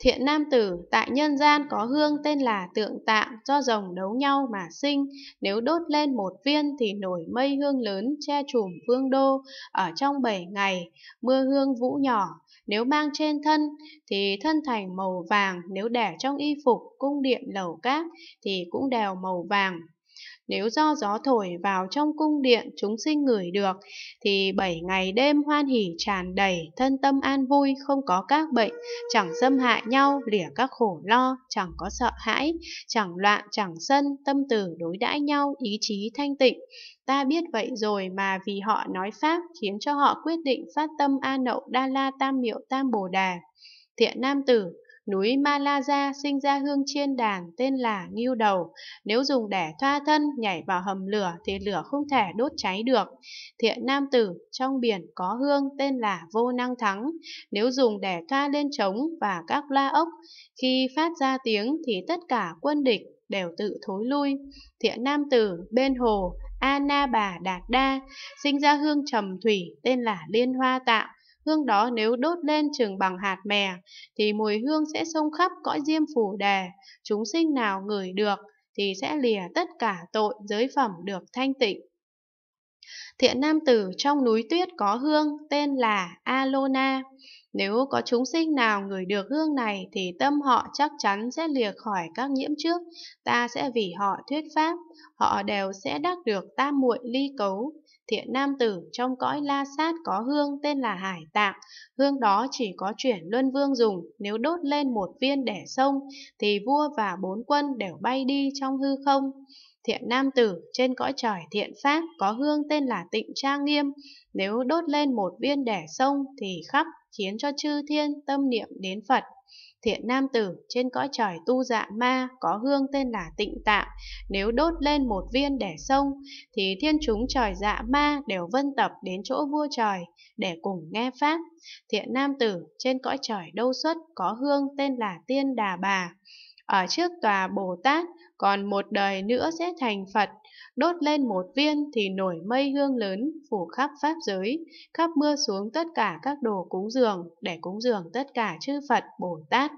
Thiện nam tử, tại nhân gian có hương tên là tượng tạng do rồng đấu nhau mà sinh, nếu đốt lên một viên thì nổi mây hương lớn che trùm vương đô, ở trong bảy ngày, mưa hương vũ nhỏ, nếu mang trên thân thì thân thành màu vàng, nếu đẻ trong y phục cung điện lầu cát thì cũng đều màu vàng. Nếu do gió thổi vào trong cung điện chúng sinh ngửi được, thì bảy ngày đêm hoan hỉ tràn đầy, thân tâm an vui, không có các bệnh, chẳng xâm hại nhau, lìa các khổ lo, chẳng có sợ hãi, chẳng loạn, chẳng sân, tâm từ đối đãi nhau, ý chí thanh tịnh. Ta biết vậy rồi mà vì họ nói Pháp khiến cho họ quyết định phát tâm A Nậu Đa La Tam Miệu Tam Bồ Đà. Thiện Nam Tử Núi Malaza sinh ra hương chiên đàn tên là nghiêu đầu. Nếu dùng để thoa thân nhảy vào hầm lửa thì lửa không thể đốt cháy được. Thiện nam tử trong biển có hương tên là vô năng thắng. Nếu dùng để thoa lên trống và các la ốc, khi phát ra tiếng thì tất cả quân địch đều tự thối lui. Thiện nam tử bên hồ Ana bà Đạt Đa sinh ra hương trầm thủy tên là Liên Hoa Tạo. Hương đó nếu đốt lên chừng bằng hạt mè, thì mùi hương sẽ xông khắp cõi diêm phủ đề, chúng sinh nào ngửi được thì sẽ lìa tất cả tội giới phẩm được thanh tịnh. Thiện nam tử trong núi tuyết có hương tên là Alona. Nếu có chúng sinh nào người được hương này thì tâm họ chắc chắn sẽ lìa khỏi các nhiễm trước, ta sẽ vì họ thuyết pháp, họ đều sẽ đắc được tam muội ly cấu. Thiện nam tử trong cõi la sát có hương tên là hải tạng, hương đó chỉ có chuyển luân vương dùng, nếu đốt lên một viên để sông thì vua và bốn quân đều bay đi trong hư không thiện nam tử trên cõi trời thiện pháp có hương tên là tịnh trang nghiêm nếu đốt lên một viên đẻ sông thì khắp khiến cho chư thiên tâm niệm đến phật thiện nam tử trên cõi trời tu dạ ma có hương tên là tịnh tạng nếu đốt lên một viên đẻ sông thì thiên chúng trời dạ ma đều vân tập đến chỗ vua trời để cùng nghe pháp thiện nam tử trên cõi trời đâu xuất có hương tên là tiên đà bà ở trước tòa Bồ Tát, còn một đời nữa sẽ thành Phật, đốt lên một viên thì nổi mây hương lớn phủ khắp pháp giới, khắp mưa xuống tất cả các đồ cúng dường để cúng dường tất cả chư Phật Bồ Tát.